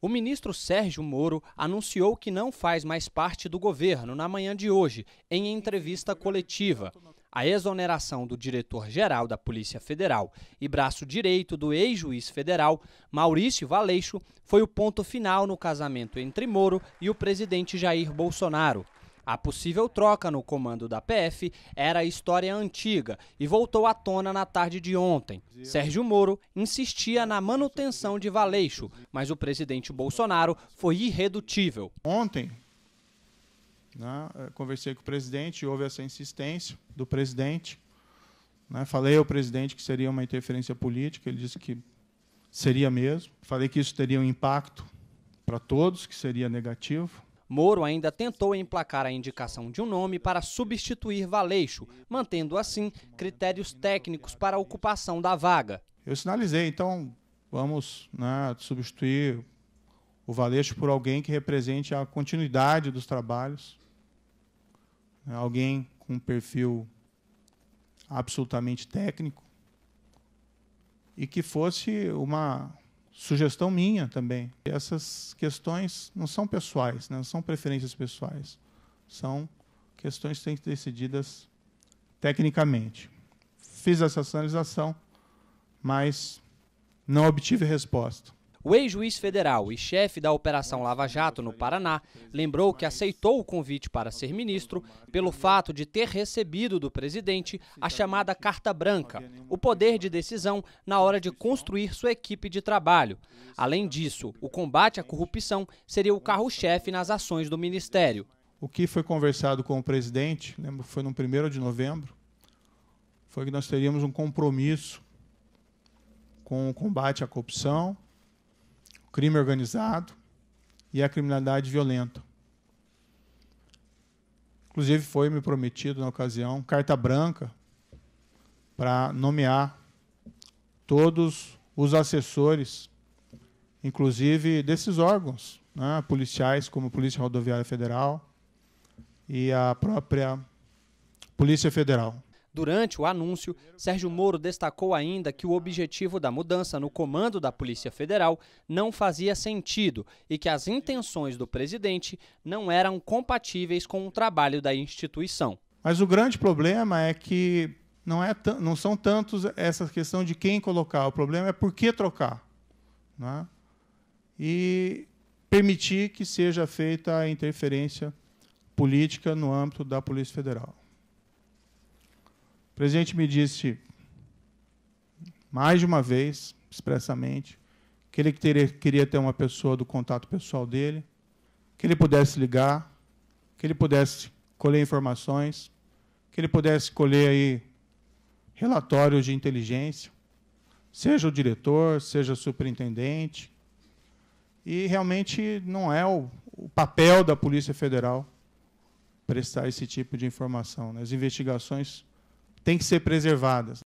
O ministro Sérgio Moro anunciou que não faz mais parte do governo na manhã de hoje, em entrevista coletiva. A exoneração do diretor-geral da Polícia Federal e braço direito do ex-juiz federal, Maurício Valeixo, foi o ponto final no casamento entre Moro e o presidente Jair Bolsonaro. A possível troca no comando da PF era história antiga e voltou à tona na tarde de ontem. Sérgio Moro insistia na manutenção de Valeixo, mas o presidente Bolsonaro foi irredutível. Ontem, né, conversei com o presidente, houve essa insistência do presidente. Né, falei ao presidente que seria uma interferência política, ele disse que seria mesmo. Falei que isso teria um impacto para todos, que seria negativo. Moro ainda tentou emplacar a indicação de um nome para substituir Valeixo, mantendo assim critérios técnicos para a ocupação da vaga. Eu sinalizei, então vamos né, substituir o Valeixo por alguém que represente a continuidade dos trabalhos, né, alguém com um perfil absolutamente técnico e que fosse uma sugestão minha também. Essas questões não são pessoais, né? não são preferências pessoais. São questões que têm que ser decididas tecnicamente. Fiz essa sinalização, mas não obtive resposta. O ex-juiz federal e chefe da Operação Lava Jato no Paraná lembrou que aceitou o convite para ser ministro pelo fato de ter recebido do presidente a chamada Carta Branca, o poder de decisão na hora de construir sua equipe de trabalho. Além disso, o combate à corrupção seria o carro-chefe nas ações do ministério. O que foi conversado com o presidente, lembro que foi no 1 de novembro, foi que nós teríamos um compromisso com o combate à corrupção crime organizado e a criminalidade violenta. Inclusive, foi me prometido, na ocasião, carta branca para nomear todos os assessores, inclusive desses órgãos, né, policiais, como a Polícia Rodoviária Federal e a própria Polícia Federal. Durante o anúncio, Sérgio Moro destacou ainda que o objetivo da mudança no comando da Polícia Federal não fazia sentido e que as intenções do presidente não eram compatíveis com o trabalho da instituição. Mas o grande problema é que não, é não são tantos essa questão de quem colocar, o problema é por que trocar. Né? E permitir que seja feita a interferência política no âmbito da Polícia Federal presidente me disse mais de uma vez, expressamente, que ele teria, queria ter uma pessoa do contato pessoal dele, que ele pudesse ligar, que ele pudesse colher informações, que ele pudesse colher aí relatórios de inteligência, seja o diretor, seja o superintendente. E realmente não é o, o papel da Polícia Federal prestar esse tipo de informação. Né? As investigações têm que ser preservadas.